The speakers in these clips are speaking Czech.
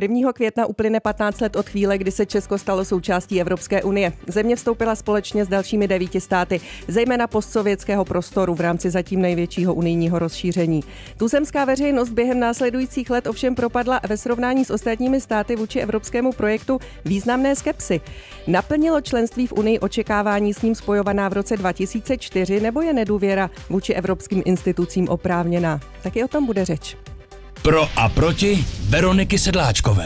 1. května uplyne 15 let od chvíle, kdy se Česko stalo součástí Evropské unie. Země vstoupila společně s dalšími devíti státy, zejména postsovětského prostoru v rámci zatím největšího unijního rozšíření. Tuzemská veřejnost během následujících let ovšem propadla ve srovnání s ostatními státy vůči evropskému projektu významné skepsy. Naplnilo členství v unii očekávání s ním spojovaná v roce 2004 nebo je nedůvěra vůči evropským institucím oprávněná? Taky o tom bude řeč. Pro a proti Veroniky Sedláčkové.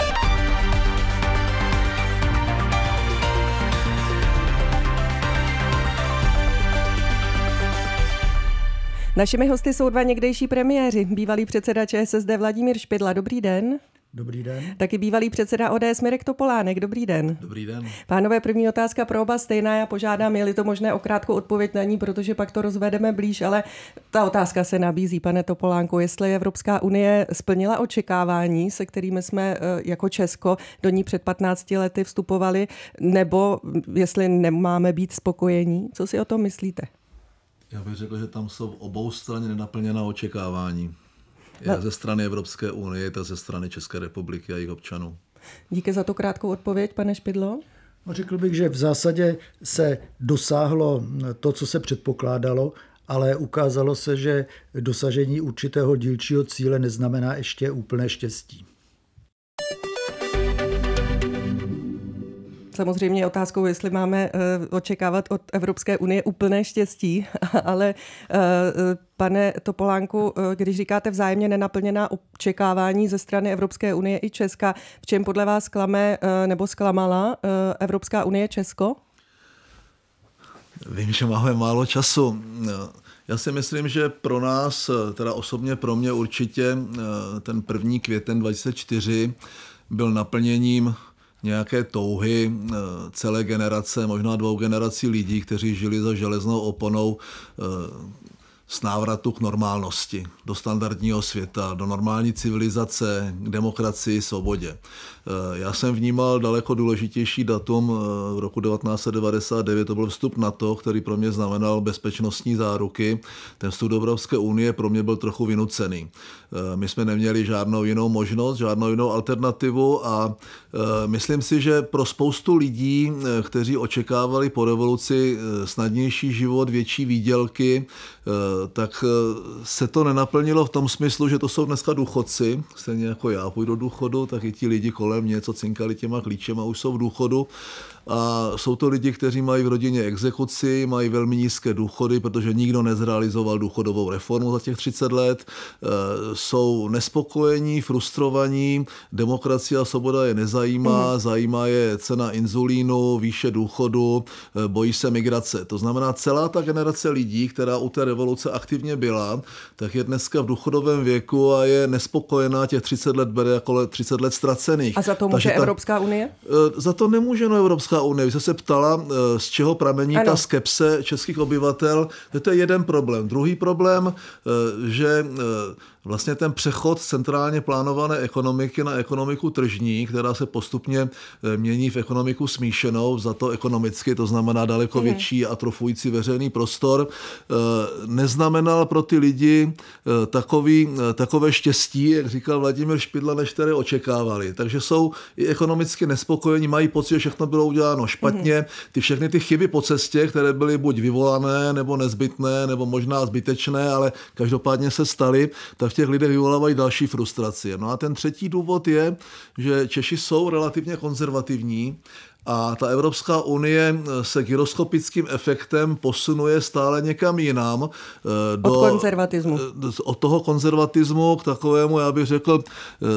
Našimi hosty jsou dva někdejší premiéři. Bývalý předseda ČSSD Vladimír Špidla, dobrý den. Dobrý den. Taky bývalý předseda ODS Mirek Topolánek. Dobrý den. Dobrý den. Pánové, první otázka pro oba stejná. Já požádám, je-li to možné, o krátkou odpověď na ní, protože pak to rozvedeme blíž, ale ta otázka se nabízí, pane Topolánku, jestli Evropská unie splnila očekávání, se kterými jsme eh, jako Česko do ní před 15 lety vstupovali, nebo jestli nemáme být spokojení. Co si o tom myslíte? Já bych řekl, že tam jsou obou straně nenaplněná očekávání. No. Jak ze strany Evropské unie, tak ze strany České republiky a jejich občanů. Díky za to krátkou odpověď, pane Špidlo. No, řekl bych, že v zásadě se dosáhlo to, co se předpokládalo, ale ukázalo se, že dosažení určitého dílčího cíle neznamená ještě úplné štěstí. samozřejmě je otázkou, jestli máme eh, očekávat od Evropské unie úplné štěstí, ale eh, eh, Pane Topolánku, když říkáte vzájemně nenaplněná očekávání ze strany Evropské unie i Česka, v čem podle vás klame nebo zklamala Evropská unie Česko? Vím, že máme málo času. Já si myslím, že pro nás, teda osobně pro mě určitě, ten první květen 24. byl naplněním nějaké touhy eh, celé generace, možná dvou generací lidí, kteří žili za železnou oponou s eh, návratu k normálnosti, do standardního světa, do normální civilizace, k demokracii, svobodě. Eh, já jsem vnímal daleko důležitější datum eh, v roku 1999, to byl vstup NATO, který pro mě znamenal bezpečnostní záruky. Ten vstup do Evropské unie pro mě byl trochu vynucený. Eh, my jsme neměli žádnou jinou možnost, žádnou jinou alternativu a myslím si, že pro spoustu lidí, kteří očekávali po revoluci snadnější život, větší výdělky, tak se to nenaplnilo v tom smyslu, že to jsou dneska důchodci, stejně jako já půjdu do důchodu, tak i ti lidi kolem kolem něco cinkali těma klíčema, už jsou v důchodu, a jsou to lidi, kteří mají v rodině exekuci, mají velmi nízké důchody, protože nikdo nezrealizoval důchodovou reformu za těch 30 let. E, jsou nespokojení, frustrovaní, demokracie a svoboda je nezajímá, mm. zajímá je cena inzulínu, výše důchodu, e, bojí se migrace. To znamená, celá ta generace lidí, která u té revoluce aktivně byla, tak je dneska v důchodovém věku a je nespokojená, těch 30 let bere jako 30 let ztracených. A za to může Takže ta, Evropská unie? E, za to nemůže no Evropská Evropská unie. Vy jste se ptala, eh, z čeho pramení ano. ta skepse českých obyvatel. To je jeden problém. Druhý problém, eh, že eh, vlastně ten přechod centrálně plánované ekonomiky na ekonomiku tržní, která se postupně eh, mění v ekonomiku smíšenou, za to ekonomicky, to znamená daleko mhm. větší atrofující veřejný prostor, eh, neznamenal pro ty lidi eh, takový, takové štěstí, jak říkal Vladimír Špidla, než které očekávali. Takže jsou i ekonomicky nespokojení, mají pocit, že všechno bylo uděláno špatně. Mhm. Ty všechny ty chyby po cestě, které byly buď vyvolané, nebo nezbytné, nebo možná zbytečné, ale každopádně se staly, tak těch lidech vyvolávají další frustraci. No a ten třetí důvod je, že Češi jsou relativně konzervativní a ta Evropská unie eh, se gyroskopickým efektem posunuje stále někam jinam. Eh, do, od konzervatismu. Eh, od toho konzervatismu k takovému, já bych řekl,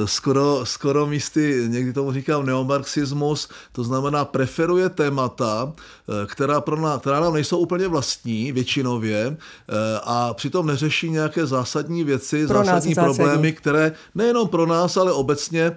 skoro, skoro místy, někdy tomu říkám neomarxismus, to znamená preferuje témata, která, pro nás, která nám nejsou úplně vlastní většinově a přitom neřeší nějaké zásadní věci, pro zásadní zásadní problémy, které nejenom pro nás, ale obecně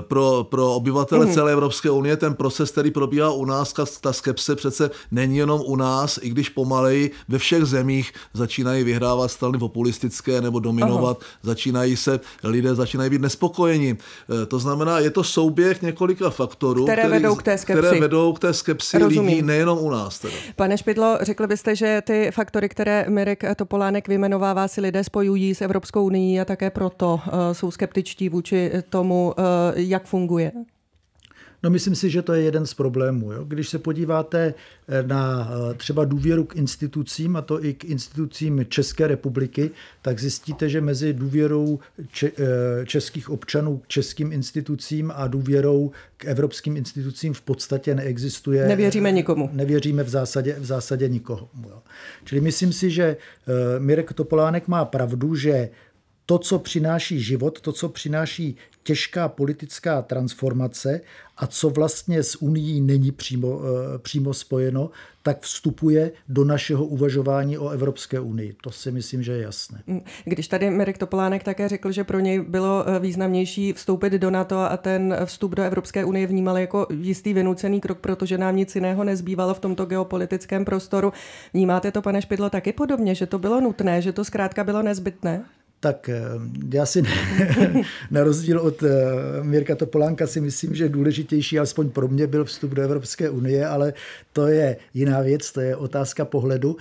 pro, pro obyvatele mm. celé Evropské unie ten proces, který probíhá u nás, ta skepse přece není jenom u nás, i když pomaleji ve všech zemích začínají vyhrávat strany populistické nebo dominovat, Aha. začínají se lidé začínají být nespokojeni. E, to znamená, je to souběh několika faktorů, které, který, vedou, k té které vedou k té skepsi Rozumím. lidí nejenom u nás. Teda. Pane Špidlo, řekl byste, že ty faktory, které Mirek Topolánek vymenovává, si lidé spojují s Evropskou unii a také proto uh, jsou skeptičtí vůči tomu, uh, jak funguje? No myslím si, že to je jeden z problémů. Jo? Když se podíváte eh, na eh, třeba důvěru k institucím, a to i k institucím České republiky, tak zjistíte, že mezi důvěrou eh, českých občanů k českým institucím a důvěrou k evropským institucím v podstatě neexistuje. Nevěříme nikomu. Nevěříme v zásadě, v zásadě nikomu. Jo? Čili myslím si, že Mirek Topolánek má pravdu, že to, co přináší život, to, co přináší těžká politická transformace a co vlastně s Unii není přímo, eh, přímo spojeno, tak vstupuje do našeho uvažování o Evropské unii. To si myslím, že je jasné. Mm, když tady Mirek Topolánek také řekl, že pro něj bylo eh, významnější vstoupit do NATO a ten vstup do Evropské unie vnímal jako jistý vynucený krok, protože nám nic jiného nezbývalo v tomto geopolitickém prostoru. Vnímáte to, pane Špidlo, taky podobně, že to bylo nutné, že to zkrátka bylo nezbytné? Tak eh, já si na rozdíl od eh, Mirka Topolánka si myslím, že důležitější, alespoň pro mě, byl vstup do Evropské unie, ale to je jiná věc, to je otázka pohledu.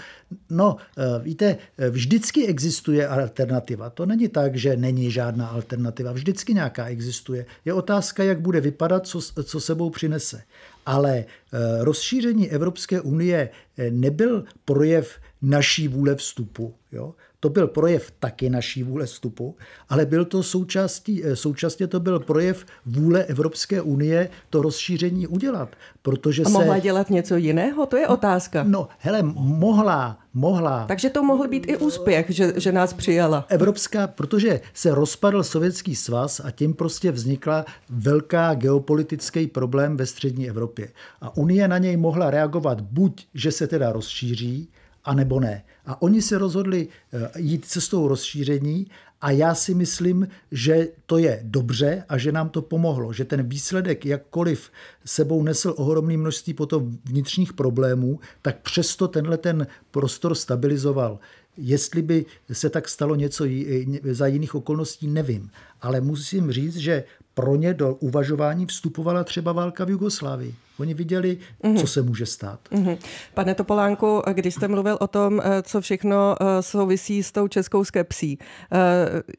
No, eh, víte, vždycky existuje alternativa. To není tak, že není žádná alternativa. Vždycky nějaká existuje. Je otázka, jak bude vypadat, co, co sebou přinese. Ale rozšíření Evropské unie nebyl projev naší vůle vstupu. Jo? to byl projev taky naší vůle vstupu, ale byl to součástí, eh, současně to byl projev vůle Evropské unie to rozšíření udělat. Protože A mohla se... dělat něco jiného? To je otázka. No, hele, mohla, mohla. Takže to mohl být i úspěch, že, že nás přijala. Evropská, protože se rozpadl Sovětský svaz a tím prostě vznikla velká geopolitický problém ve střední Evropě. A Unie na něj mohla reagovat buď, že se teda rozšíří, a nebo ne. A oni se rozhodli eh, jít cestou rozšíření a já si myslím, že to je dobře a že nám to pomohlo, že ten výsledek, jakkoliv sebou nesl ohromné množství potom vnitřních problémů, tak přesto tenhle ten prostor stabilizoval. Jestli by se tak stalo něco za jiných okolností, nevím. Ale musím říct, že pro ně do uvažování vstupovala třeba válka v Jugoslávii. Oni viděli, mm-hmm. co se může stát. Mm-hmm. Pane Topolánku, když jste mluvil o tom, eh, co všechno eh, souvisí s tou českou skepsí,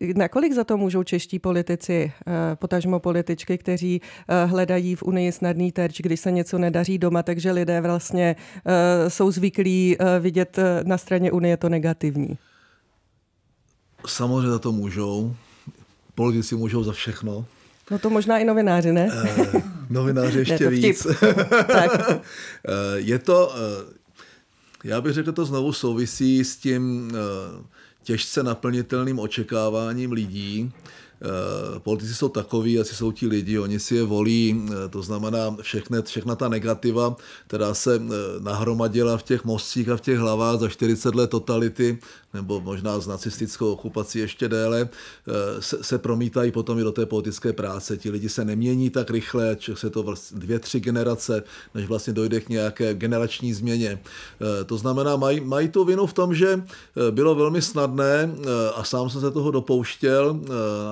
eh, nakolik za to můžou čeští politici, potažmo političky, kteří hledají v Unii snadný terč, když se něco nedaří doma, takže lidé vlastně jsou zvyklí vidět na straně Unie to negativní? Samozřejmě za to můžou. Politici můžou za všechno No to možná i novináři, ne? Uh, novináři ještě eh, je to víc. tak. je to, já bych řekl, to znovu souvisí s tím eh, těžce naplnitelným očekáváním lidí. Politici jsou takový, asi jsou ti lidi, oni si je volí, to znamená všechne, všechna ta negativa, která se nahromadila v těch mostcích a v těch hlavách za 40 let totality, nebo možná s nacistickou okupací ještě déle, eh, se, se promítají potom i do té politické práce. Ti lidi se nemění tak rychle, ček se to vlastně dvě, tři generace, než vlastně dojde k nějaké generační změně. Eh, to znamená, mají, mají tu vinu v tom, že eh, bylo velmi snadné a sám jsem se toho dopouštěl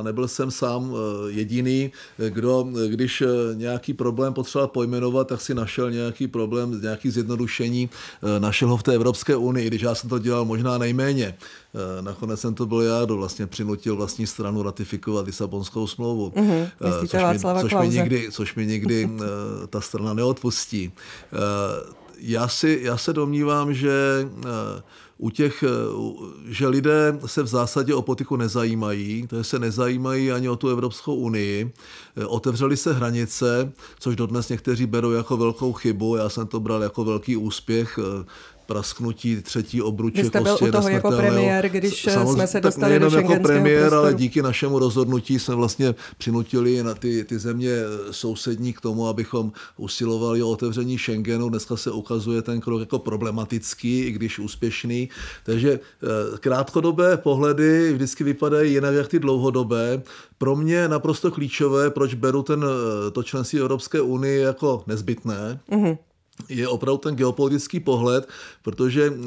a nebyl jsem sám jediný, kdo, když nějaký problém potřeboval pojmenovat, tak si našel nějaký problém, nějaký zjednodušení, našel ho v té Evropské unii, když já jsem to dělal možná nejméně. Eh, nakonec jsem to byl já, kdo vlastně přinutil vlastní stranu ratifikovat Lisabonskou smlouvu, mm-hmm, což, mi, což, mi nikdy, což mi nikdy eh, ta strana neodpustí. Já, si, já se domnívám, že u těch, že lidé se v zásadě o potiku nezajímají, to je se nezajímají ani o tu Evropskou unii. Otevřely se hranice, což dodnes někteří berou jako velkou chybu, já jsem to bral jako velký úspěch prasknutí třetí obruče Vy jste byl u toho jako premiér, když eh, samozřejmě, jsme se dostali do jako premiér, prostoru. ale díky našemu rozhodnutí jsme vlastně přinutili na ty, ty země eh, sousední k tomu, abychom usilovali o otevření Schengenu. Dneska se ukazuje ten krok jako problematický, i když úspěšný. Takže eh, krátkodobé pohledy vždycky vypadají jinak jak ty dlouhodobé. Pro mě naprosto klíčové, proč beru ten, to členství Evropské unie jako nezbytné. Mm-hmm je opravdu ten geopolitický pohled, protože eh,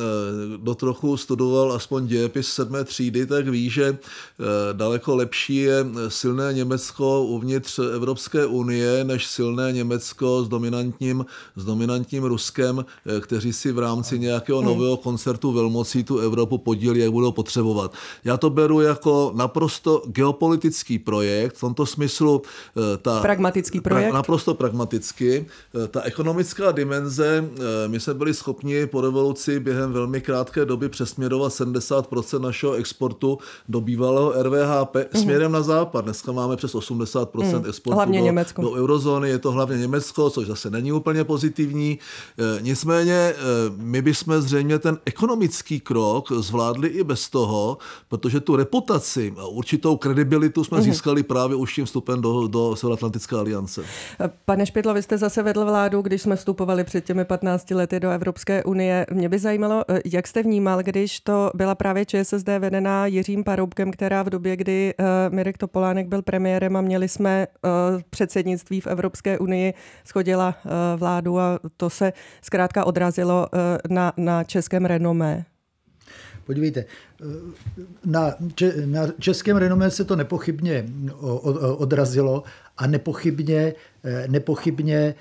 do trochu studoval aspoň dějepis sedmé třídy, tak ví, že eh, daleko lepší je eh, silné Německo uvnitř Evropské unie, než silné Německo s dominantním, s dominantním Ruskem, kteří si v rámci nějakého hmm. nového koncertu velmocí tu Evropu podílí, jak budou potřebovat. Já to beru jako naprosto geopolitický projekt, v tomto smyslu ta... Pragmatický projekt? Pra, naprosto pragmaticky. Ta ekonomická dimenze penze, eh, my jsme byli schopni po revoluci během velmi krátké doby přesměrovat 70% našeho exportu do bývalého RVHP mm-hmm. směrem na západ. Dneska máme přes 80% mm-hmm. exportu hlavně do, do eurozóny, je to hlavně Německo, což zase není úplně pozitivní. Eh, nicméně eh, my bychom zřejmě ten ekonomický krok zvládli i bez toho, protože tu reputaci a určitou kredibilitu jsme mm-hmm. získali právě už tím vstupem do, do Severoatlantické aliance. Pane Špitlo, vy jste zase vedl vládu, když jsme vstupovali před těmi 15 lety do Evropské unie. Mě by zajímalo, eh, jak jste vnímal, když to byla právě ČSSD vedená Jiřím Paroubkem, která v době, kdy eh, Mirek Topolánek byl premiérem a měli jsme eh, předsednictví v Evropské unii, schodila vládu a to se zkrátka odrazilo na, na českém renomé. Podívejte, na, na českém renomé se to nepochybně odrazilo a nepochybně, nepochybně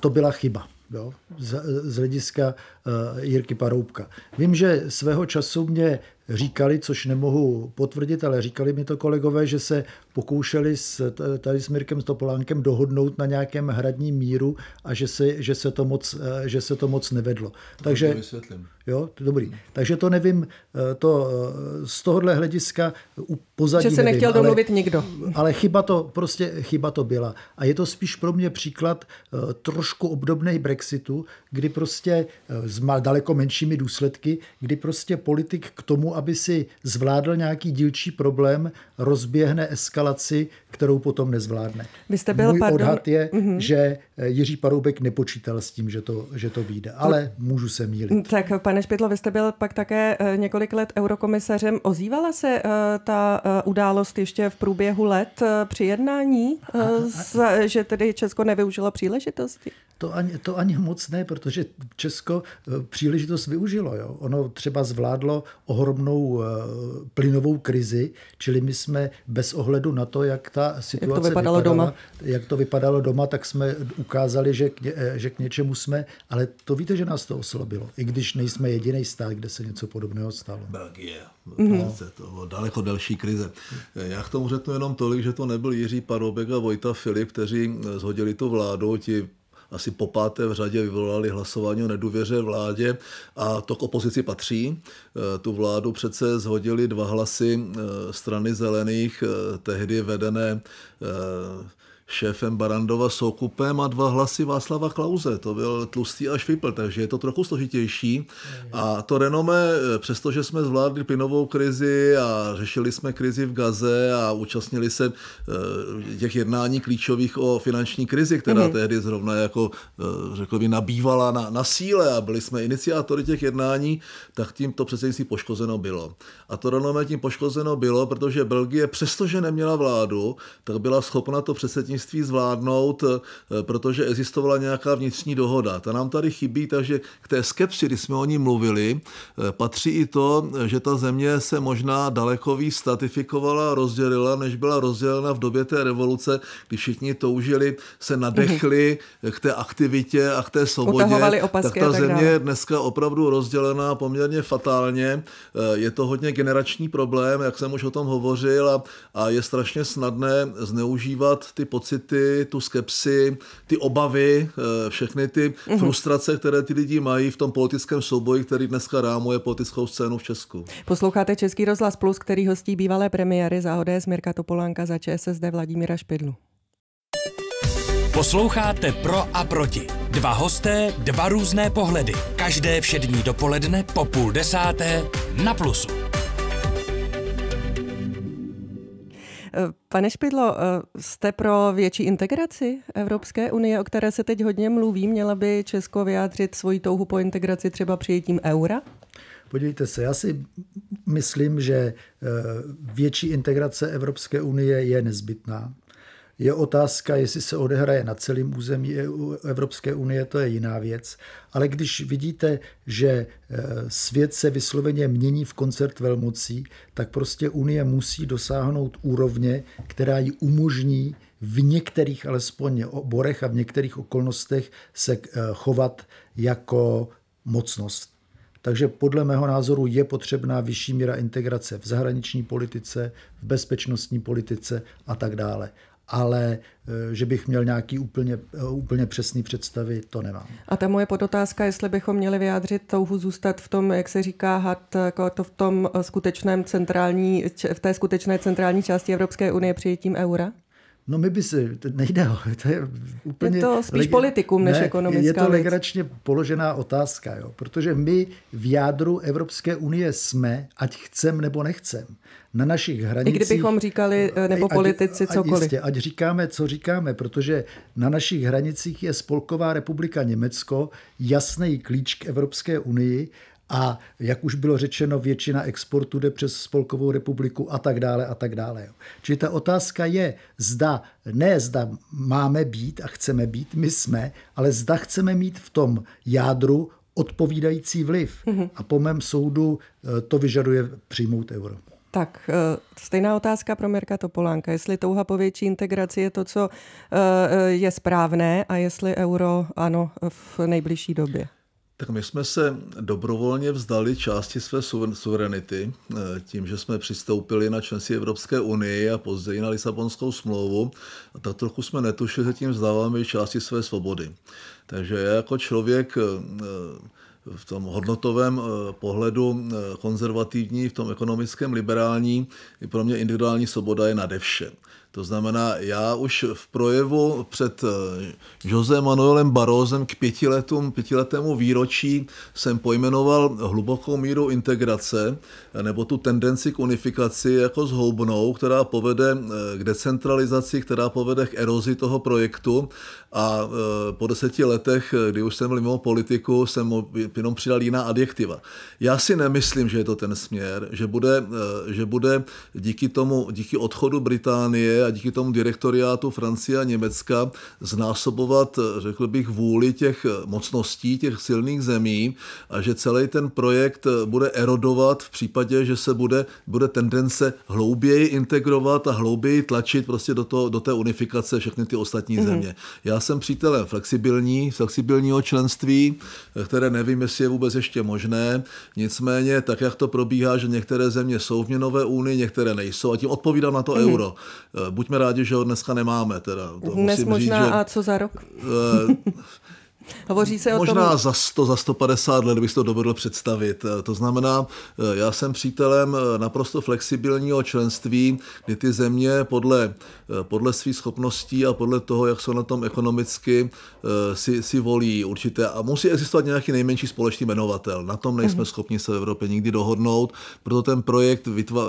to byla chyba jo, z, z hlediska uh, Jirky Paroubka. Vím, že svého času mě říkali, což nemohu potvrdit, ale říkali mi to kolegové, že se pokoušeli s, tady s Mirkem Stopolánkem dohodnout na nějakém hradním míru a že se, že se, to, moc, eh, že se to moc nevedlo. Takže, jo, dobrý. Takže to nevím, eh, to eh, z tohohle hlediska pozadí Že se nevím, nechtěl domluvit ale, nikdo. Ale chyba to prostě chyba to byla. A je to spíš pro mě příklad trošku obdobnej Brexitu, kdy prostě s daleko menšími důsledky, kdy prostě politik k tomu, aby si zvládl nějaký dílčí problém, rozběhne eskalaci, kterou potom nezvládne. Vy jste byl, Můj pardon... odhad je, mm-hmm. že eh, Jiří Paroubek nepočítal s tím, že to, že to vyjde, ale můžu se mýlit. Tak, pane Špitlo, vy jste byl pak také eh, několik let eurokomisařem. Ozývala se eh, ta událost ještě v průběhu let při jednání, a, že tedy Česko nevyužilo příležitosti? To ani, to ani moc ne, protože Česko příležitost využilo. Jo. Ono třeba zvládlo ohromnou takzvanou eh, plynovou krizi, čili my jsme bez ohledu na to, jak ta situace jak to vypadalo vypadala, doma. jak to vypadalo doma, tak jsme ukázali, že k, ně, eh, že k něčemu jsme, ale to víte, že nás to oslabilo, i když nejsme jediný stát, kde se něco podobného stalo. Belgie, mm-hmm. to daleko delší krize. Eh, já k tomu řeknu jenom tolik, že to nebyl Jiří Parobek a Vojta Filip, kteří zhodili tu vládu, ti asi po páté v řadě vyvolali hlasování o nedůvěře vládě a to k opozici patří. E, tu vládu přece zhodili dva hlasy e, strany zelených, e, tehdy vedené šéfem Barandova Soukupem a dva hlasy Václava Klauze. To byl tlustý a švipl, takže je to trochu složitější. A to renomé, eh, přestože jsme zvládli plynovou krizi a řešili jsme krizi v Gaze a účastnili se eh, těch jednání klíčových o finanční krizi, která mm-hmm. tehdy zrovna jako eh, řekl by nabývala na, na síle a byli jsme iniciátory těch jednání, tak tím to předsednictví poškozeno bylo. A to renomé tím poškozeno bylo, protože Belgie, přestože neměla vládu, tak byla schopna to předsednictví zdravotnictví zvládnout, eh, protože existovala nějaká vnitřní dohoda. Ta nám tady chybí, takže k té skepsi, kdy jsme o ní mluvili, eh, patří i to, že ta země se možná daleko víc statifikovala a rozdělila, než byla rozdělena v době té revoluce, kdy všichni toužili, se nadechli mhm. k té aktivitě a k té svobodě. Tak ta tak země dále. je dneska opravdu rozdělená poměrně fatálně. Eh, je to hodně generační problém, jak jsem už o tom hovořil, a, a je strašně snadné zneužívat ty pocity, pocity, tu skepsi, ty obavy, eh, všechny ty mm-hmm. frustrace, které ty lidi mají v tom politickém souboji, který dneska rámuje politickou scénu v Česku. Posloucháte Český rozhlas Plus, který hostí bývalé premiéry za ODS Mirka Topolánka za ČSSD Vladimíra Špidlu. Posloucháte Pro a proti. Dva hosté, dva různé pohledy. Každé všední dopoledne po půl desáté na Plusu. Pane Špidlo, eh, jste pro větší integraci Evropské unie, o které se teď hodně mluví? Měla by Česko vyjádřit svoji touhu po integraci třeba přijetím eura? Podívejte se, já si myslím, že eh, větší integrace Evropské unie je nezbytná. Je otázka, jestli se odehraje na celém území e Evropské unie, to je jiná věc. Ale když vidíte, že e, svět se vysloveně mění v koncert velmocí, tak prostě Unie musí dosáhnout úrovně, která ji umožní v některých alespoň oborech a v některých okolnostech se e, chovat jako mocnost. Takže podle mého názoru je potřebná vyšší míra integrace v zahraniční politice, v bezpečnostní politice a tak dále ale eh, že bych měl nějaký úplně, eh, úplně přesný představy, to nemám. A ta moje podotázka, jestli bychom měli vyjádřit touhu zůstat v tom, jak se říká had, jako to v tom eh, skutečném centrální, v té skutečné centrální části Evropské unie přijetím eura? No my by se, to nejde, to je úplně... Je to spíš leg... politikum než ne, ekonomická Je to věc. legračně položená otázka, jo? protože my v jádru Evropské unie jsme, ať chcem nebo nechcem. Na našich hranicích... I kdybychom říkali, eh, nebo ať, politici, ať, cokoliv. Jistě, ať říkáme, co říkáme, protože na našich hranicích je Spolková republika Německo, jasný klíč k Evropské unii a jak už bylo řečeno, většina exportu jde přes Spolkovou republiku a tak dále a tak dále. Čili ta otázka je, zda, ne zda máme být a chceme být, my jsme, ale zda chceme mít v tom jádru odpovídající vliv. Mm-hmm. A po mém soudu eh, to vyžaduje přijmout euro. Tak, eh, stejná otázka pro Mirka Topolánka. Jestli touha po větší integraci je to, co eh, je správné a jestli euro ano v nejbližší době. Tak my jsme se dobrovolně vzdali části své suverenity eh, tím, že jsme přistoupili na členství Evropské unii a později na Lisabonskou smlouvu. A tak trochu jsme netušili, že tím vzdáváme části své svobody. Takže já jako člověk eh, v tom hodnotovém eh, pohledu konzervativní, v tom ekonomickém liberální, pro mě individuální svoboda je nade vše. To znamená, já už v projevu před eh, Jose Manuelem Barózem k pětiletům, pětiletému výročí jsem pojmenoval hlubokou míru integrace eh, nebo tu tendenci k unifikaci jako zhoubnou, která povede eh, k decentralizaci, která povede k erozi toho projektu a po deseti letech, kdy už jsem byl mimo politiku, jsem jenom přidal jiná adjektiva. Já si nemyslím, že je to ten směr, že bude, že bude díky tomu, díky odchodu Británie a díky tomu direktoriátu Francie a Německa znásobovat, řekl bych, vůli těch mocností, těch silných zemí a že celý ten projekt bude erodovat v případě, že se bude, bude tendence hlouběji integrovat a hlouběji tlačit prostě do, to, do té unifikace všechny ty ostatní mm-hmm. země. Já jsem přítelem flexibilní, flexibilního členství, které nevím, jestli je vůbec ještě možné. Nicméně, tak jak to probíhá, že některé země jsou v měnové unii, některé nejsou a tím odpovídám na to mm-hmm. euro. Eh, buďme rádi, že ho dneska nemáme. Teda. To Dnes musím možná říct, že, a co za rok? Eh, Hovoří se Možná o tom... za 100, za 150 let bych to dovedl představit. Eh, to znamená, eh, já jsem přítelem eh, naprosto flexibilního členství, kdy ty země podle, podle svých schopností a podle toho, jak jsou na tom ekonomicky, si, si volí určité. A musí existovat nějaký nejmenší společný jmenovatel. Na tom nejsme mm-hmm. schopni se v Evropě nikdy dohodnout, proto ten projekt vytva,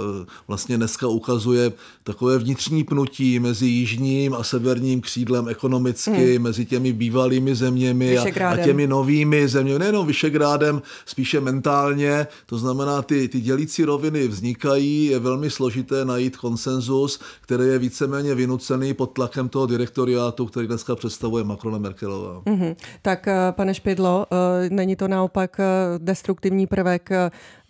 vlastně dneska ukazuje takové vnitřní pnutí mezi jižním a severním křídlem ekonomicky, mm. mezi těmi bývalými zeměmi a, a těmi novými zeměmi, nejenom Vyšegrádem, spíše mentálně, to znamená, ty, ty dělící roviny vznikají, je velmi složité najít konsenzus, který je víceméně vynucený pod tlakem toho direktoriátu, který dneska představuje Macron a Merkelová. Mm-hmm. Tak, eh, pane Špidlo, eh, není to naopak eh, destruktivní prvek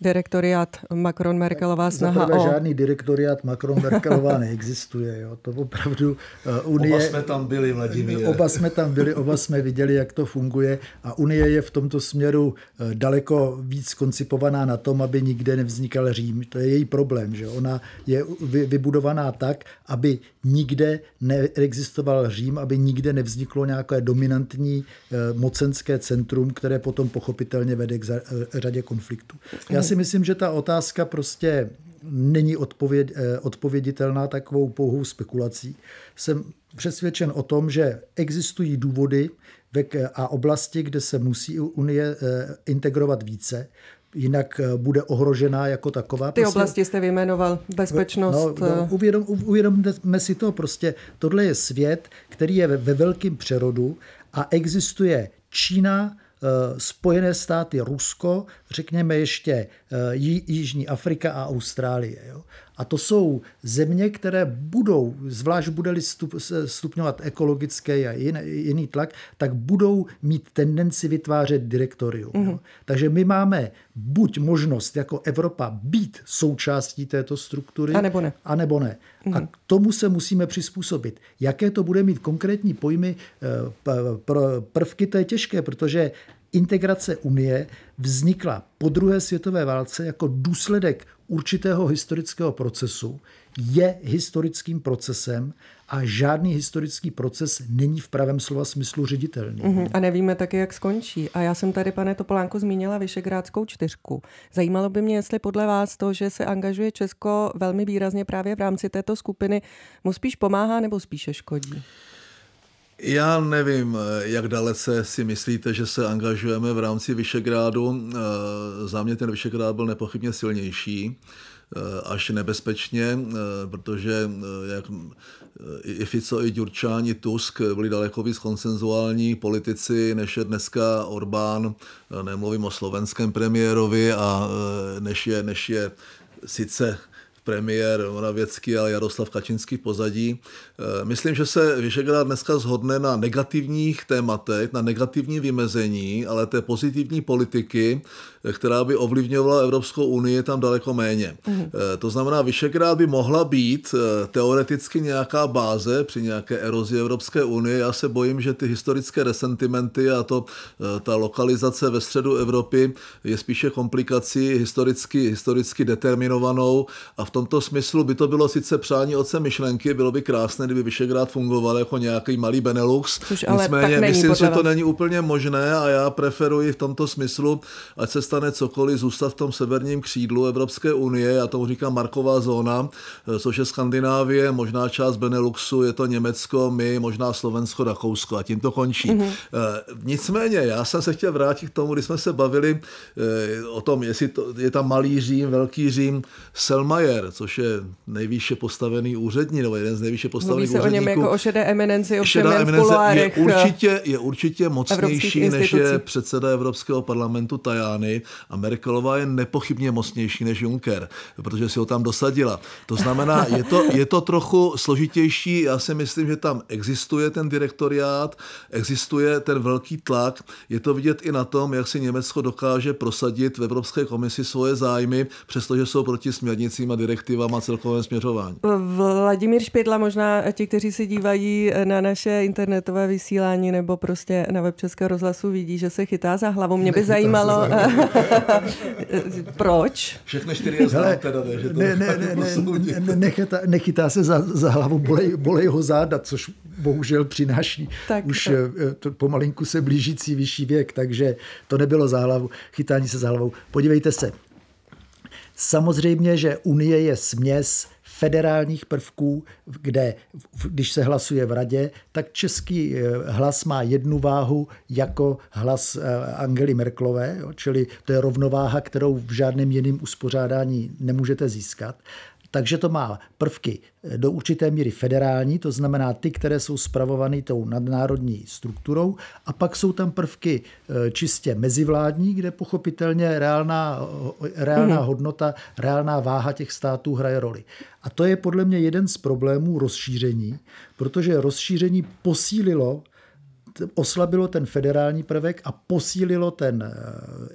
direktoriát Macron-Merkelová snaha o... žádný direktoriát Macron-Merkelová neexistuje. Jo. To opravdu Unie... Oba jsme tam byli, Vladimír. Oba jsme tam byli, oba jsme viděli, jak to funguje a Unie je v tomto směru eh, daleko víc koncipovaná na tom, aby nikde nevznikal Řím. To je její problém, že ona je vybudovaná tak, aby nikde neexistoval Řím, aby nikde nevzniklo nějaké dominantní eh, mocenské centrum, které potom pochopitelně vede k eh, řadě konfliktů. Já si myslím, že ta otázka prostě není odpověd, odpověditelná takovou pouhou spekulací. Jsem přesvědčen o tom, že existují důvody, a oblasti, kde se musí Unie eh, integrovat více, jinak eh, bude ohrožená jako taková. Ty prostě, oblasti jste vyjmenoval, bezpečnost. No, no, eh. uvědom, uvědomme si to, prostě tohle je svět, který je ve, ve velkém přerodu a existuje Čína, Spojené státy, Rusko, řekněme ještě Jižní Afrika a Austrálie. Jo? A to jsou země, které budou, zvlášť bude-li stup, stupňovat ekologické a jiný tlak, tak budou mít tendenci vytvářet direktorium. Mm-hmm. Takže my máme buď možnost jako Evropa být součástí této struktury, a nebo ne. A nebo ne. Mm-hmm. A mhm. k tomu se musíme přizpůsobit. Jaké to bude mít konkrétní pojmy, eh, prvky, to je těžké, protože integrace Unie vznikla po druhé světové válce jako důsledek určitého historického procesu je historickým procesem a žádný historický proces není v pravém slova smyslu ředitelný. Mm-hmm. A nevíme taky, jak skončí. A já jsem tady, pane Topolánko, zmínila Vyšegrádskou čtyřku. Zajímalo by mě, jestli podle vás to, že se angažuje Česko velmi výrazně právě v rámci této skupiny, mu spíš pomáhá nebo spíše škodí? Já nevím, jak dalece si myslíte, že se angažujeme v rámci Vyšegrádu. Eh, mě ten Vyšegrád byl nepochybně silnější eh, až nebezpečně, eh, protože jak i Fico, i i Tusk byli daleko víc konsenzuální politici, než je dneska Orbán, nemluvím o slovenském premiérovi, a než je, než je sice premiér Moravěcký, a Jaroslav Kačinský v pozadí. E, myslím, že se Vyšegrad dneska zhodne na negativních tématech, na negativní vymezení, ale té pozitivní politiky, která by ovlivňovala Evropskou unii, je tam daleko méně. Mm. To znamená, Vyšegrad by mohla být e, teoreticky nějaká báze při nějaké erozi Evropské unie. Já se bojím, že ty historické resentimenty a to ta lokalizace ve středu Evropy je spíše komplikací historicky, historicky determinovanou a v tom tomto smyslu by to bylo sice přání oce myšlenky, bylo by krásné, kdyby Vyšegrád fungoval jako nějaký malý Benelux. Což ale Nicméně tak není, myslím, že to není úplně možné a já preferuji v tomto smyslu, ať se stane cokoliv, zůstat v tom severním křídlu Evropské unie, já tomu říkám Marková zóna, eh, což je Skandinávie, možná část Beneluxu, je to Německo, my, možná Slovensko, Rakousko a tím to končí. Mm-hmm. Nicméně, já jsem se chtěl vrátit k tomu, když jsme se bavili eh, o tom, jestli to, je tam malý Řím, velký Řím. Selma je Keller, což je nejvýše postavený úřední, nebo jeden z nejvýše postavených úředníků. se o něm jako o šedé eminenci, o šedé eminence je určitě, je určitě mocnější, než je předseda Evropského parlamentu Tajány a Merkelová je nepochybně mocnější než Juncker, protože si ho tam dosadila. To znamená, je to, je to trochu složitější, já si myslím, že tam existuje ten direktoriát, existuje ten velký tlak, je to vidět i na tom, jak si Německo dokáže prosadit v Evropské komisi svoje zájmy, přestože jsou proti směrnicím a direktivama celkovém směřování. Vladimír Špědla, možná ti, kteří se dívají na naše internetové vysílání nebo prostě na web Českého rozhlasu, vidí, že se chytá za hlavu. Mě by zajímalo, proč? Všechny čtyři je znám teda, ne, že to ne, ne, ne, ne, ne, nechytá, nechytá se za, za hlavu, bolej, bolej ho záda, což bohužel přináší tak, už tak. Eh, to, pomalinku se blížící vyšší věk, takže to nebylo za hlavu, chytání se za hlavou. Podívejte se, Samozřejmě, že Unie je směs federálních prvků, kde, když se hlasuje v radě, tak český eh, hlas má jednu váhu jako hlas eh, Angely Merklové, čili to je rovnováha, kterou v žádném jiném uspořádání nemůžete získat. Takže to má prvky eh, do určité míry federální, to znamená ty, které jsou spravovány tou nadnárodní strukturou, a pak jsou tam prvky eh, čistě mezivládní, kde pochopitelně reálná, eh, reálná mhm. hodnota, reálná váha těch států hraje roli. A to je podle mě jeden z problémů rozšíření, protože rozšíření posílilo oslabilo ten federální prvek a posílilo ten eh,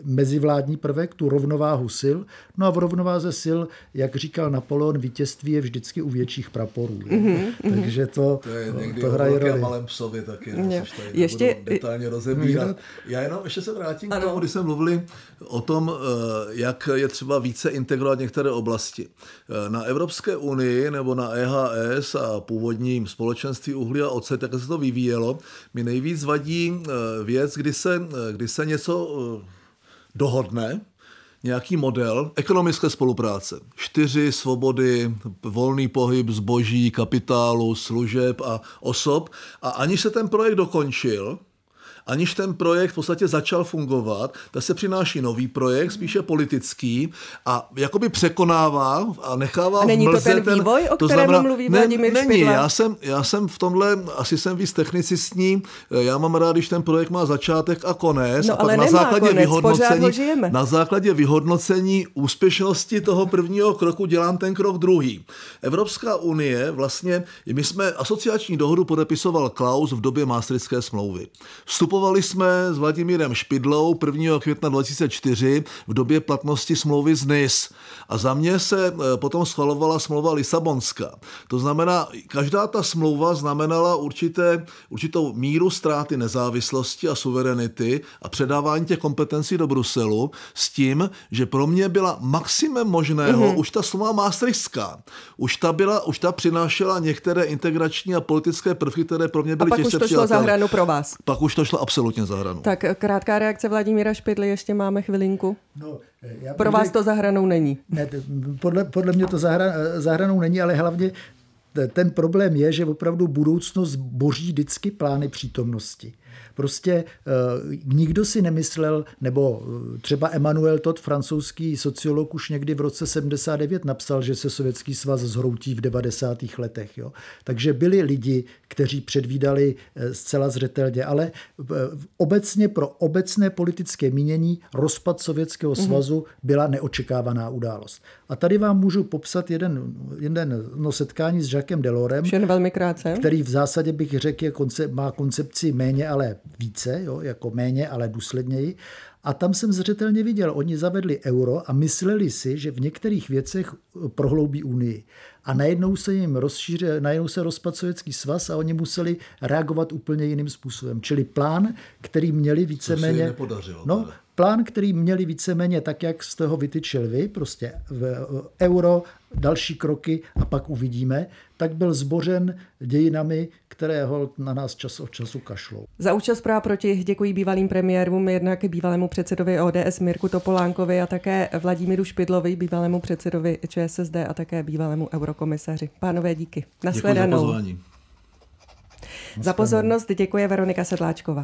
mezivládní prvek, tu rovnováhu sil. No a v rovnováze sil, jak říkal Napoleon, vítězství je vždycky u větších praporů. Mm-hmm. Takže to, to, je někdy to hraje roli. malém psovi taky, no, což tady ještě... detailně rozebírat. Já jenom ještě se vrátím ano. k tomu, když jsme mluvili o tom, eh, jak je třeba více integrovat některé oblasti. Eh, na Evropské unii nebo na EHS a původním společenství uhlí a ocet, jak se to vyvíjelo. My nejvíc nejvíc vadí eh, věc, kdy se, eh, kdy se něco eh, dohodne, nějaký model ekonomické spolupráce. Čtyři svobody, volný pohyb zboží, kapitálu, služeb a osob. A aniž se ten projekt dokončil, aniž ten projekt v podstatě začal fungovat, tak se přináší nový projekt, spíše politický a jakoby překonává a nechává a není mlze to ten vývoj, ten, o to znamená, mluví ne, Vladimír Není, já jsem, já jsem v tomhle, asi jsem víc technicistní, já mám rád, když ten projekt má začátek a konec no, a pak na základě konec, vyhodnocení, na základě vyhodnocení úspěšnosti toho prvního kroku dělám ten krok druhý. Evropská unie vlastně, my jsme asociační dohodu podepisoval Klaus v době Maastrichtské smlouvy. Vstup Nakupovali jsme s Vladimírem Špidlou 1. května 2004 v době platnosti smlouvy z NIS. A za mě se eh, potom schvalovala smlouva Lisabonská. To znamená, každá ta smlouva znamenala určité, určitou míru ztráty nezávislosti a suverenity a předávání těch kompetencí do Bruselu s tím, že pro mě byla maximem možného, mm-hmm. už ta smlouva Maastrichtská, už ta, byla, už ta přinášela některé integrační a politické prvky, které pro mě byly a pak těžce už to šlo za hranu pro vás. Pak už to šlo absolutně za hranou. Tak eh, krátká reakce Vladimíra Špidly, ještě máme chvilinku. No, eh, já Pro vás to za hranou není. Ne, podle, podle mě to za, eh, hranou není, ale hlavně ten problém je, že opravdu budoucnost boží vždycky plány přítomnosti. Prostě eh, nikdo si nemyslel, nebo eh, třeba Emmanuel Todd, francouzský sociolog, už někdy v roce 79 napsal, že se Sovětský svaz zhroutí v 90. letech. Jo. Takže byli lidi, kteří předvídali eh, zcela zřetelně, ale obecně pro obecné politické mínění rozpad Sovětského mhm. svazu byla neočekávaná událost. A tady vám můžu popsat jeden, jeden no, setkání s Jacques Delorem, velmi krátce. který v zásadě bych řekl, konce, má koncepci méně, ale ale více, jo, jako méně, ale důsledněji. A tam jsem zřetelně viděl, oni zavedli euro a mysleli si, že v některých věcech eh, prohloubí Unii a najednou se jim rozšíří, najednou se rozpad Sovětský svaz a oni museli reagovat úplně jiným způsobem. Čili plán, který měli víceméně... No, plán, který měli víceméně tak, jak z toho vytyčil vy, prostě v eh, euro, další kroky a pak uvidíme, tak byl zbořen dějinami, které hold na nás čas od času kašlou. Za účast práv proti děkuji bývalým premiérům, jednak bývalému předsedovi ODS Mirku Topolánkovi a také Vladimíru Špidlovi, bývalému předsedovi ČSSD a také bývalému euro komisaři. Pánové, díky. Nasledanou. Děkuji za pozvání. Za pozornost děkuje Veronika Sedláčková.